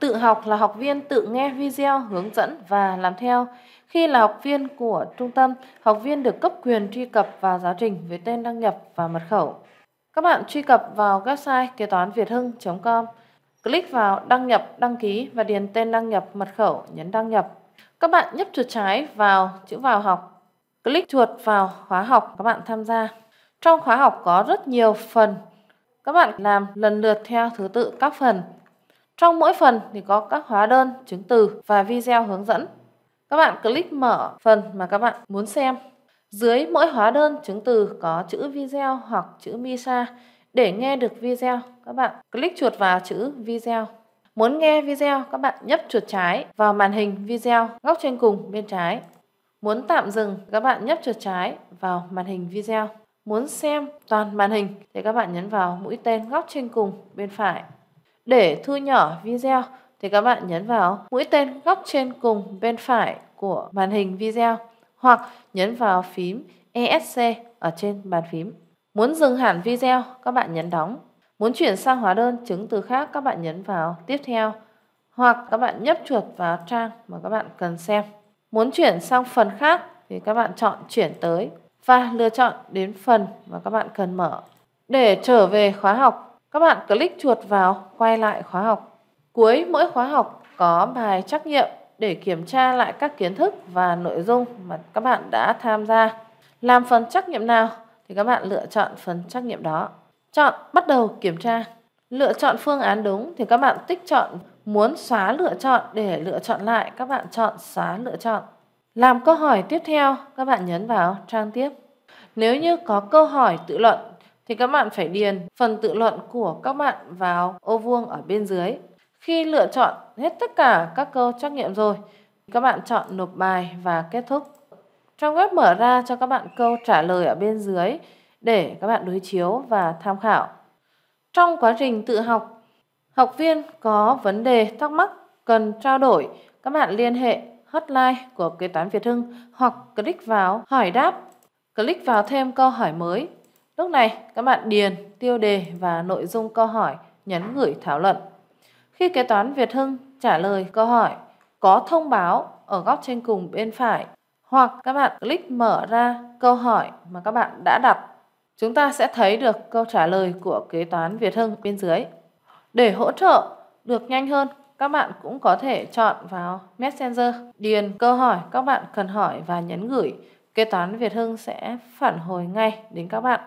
Tự học là học viên tự nghe video hướng dẫn và làm theo. Khi là học viên của trung tâm, học viên được cấp quyền truy cập vào giáo trình với tên đăng nhập và mật khẩu. Các bạn truy cập vào website kế toán việt hưng.com, click vào đăng nhập, đăng ký và điền tên đăng nhập, mật khẩu, nhấn đăng nhập. Các bạn nhấp chuột trái vào chữ vào học, click chuột vào khóa học các bạn tham gia. Trong khóa học có rất nhiều phần. Các bạn làm lần lượt theo thứ tự các phần. Trong mỗi phần thì có các hóa đơn, chứng từ và video hướng dẫn. Các bạn click mở phần mà các bạn muốn xem. Dưới mỗi hóa đơn, chứng từ có chữ video hoặc chữ MISA. Để nghe được video, các bạn click chuột vào chữ video. Muốn nghe video, các bạn nhấp chuột trái vào màn hình video góc trên cùng bên trái. Muốn tạm dừng, các bạn nhấp chuột trái vào màn hình video. Muốn xem toàn màn hình thì các bạn nhấn vào mũi tên góc trên cùng bên phải. Để thu nhỏ video thì các bạn nhấn vào mũi tên góc trên cùng bên phải của màn hình video hoặc nhấn vào phím ESC ở trên bàn phím. Muốn dừng hẳn video, các bạn nhấn đóng. Muốn chuyển sang hóa đơn chứng từ khác, các bạn nhấn vào tiếp theo hoặc các bạn nhấp chuột vào trang mà các bạn cần xem. Muốn chuyển sang phần khác thì các bạn chọn chuyển tới và lựa chọn đến phần mà các bạn cần mở. Để trở về khóa học, các bạn click chuột vào quay lại khóa học. Cuối mỗi khóa học có bài trắc nghiệm để kiểm tra lại các kiến thức và nội dung mà các bạn đã tham gia. Làm phần trắc nghiệm nào thì các bạn lựa chọn phần trắc nghiệm đó. Chọn bắt đầu kiểm tra. Lựa chọn phương án đúng thì các bạn tích chọn muốn xóa lựa chọn để lựa chọn lại các bạn chọn xóa lựa chọn. Làm câu hỏi tiếp theo các bạn nhấn vào trang tiếp. Nếu như có câu hỏi tự luận thì các bạn phải điền phần tự luận của các bạn vào ô vuông ở bên dưới. Khi lựa chọn hết tất cả các câu trắc nghiệm rồi, các bạn chọn nộp bài và kết thúc. Trang web mở ra cho các bạn câu trả lời ở bên dưới để các bạn đối chiếu và tham khảo. Trong quá trình tự học, học viên có vấn đề thắc mắc cần trao đổi, các bạn liên hệ hotline của kế toán Việt Hưng hoặc click vào hỏi đáp, click vào thêm câu hỏi mới Lúc này, các bạn điền tiêu đề và nội dung câu hỏi nhấn gửi thảo luận. Khi kế toán Việt Hưng trả lời câu hỏi có thông báo ở góc trên cùng bên phải hoặc các bạn click mở ra câu hỏi mà các bạn đã đặt. Chúng ta sẽ thấy được câu trả lời của kế toán Việt Hưng bên dưới. Để hỗ trợ được nhanh hơn, các bạn cũng có thể chọn vào Messenger, điền câu hỏi các bạn cần hỏi và nhấn gửi. Kế toán Việt Hưng sẽ phản hồi ngay đến các bạn.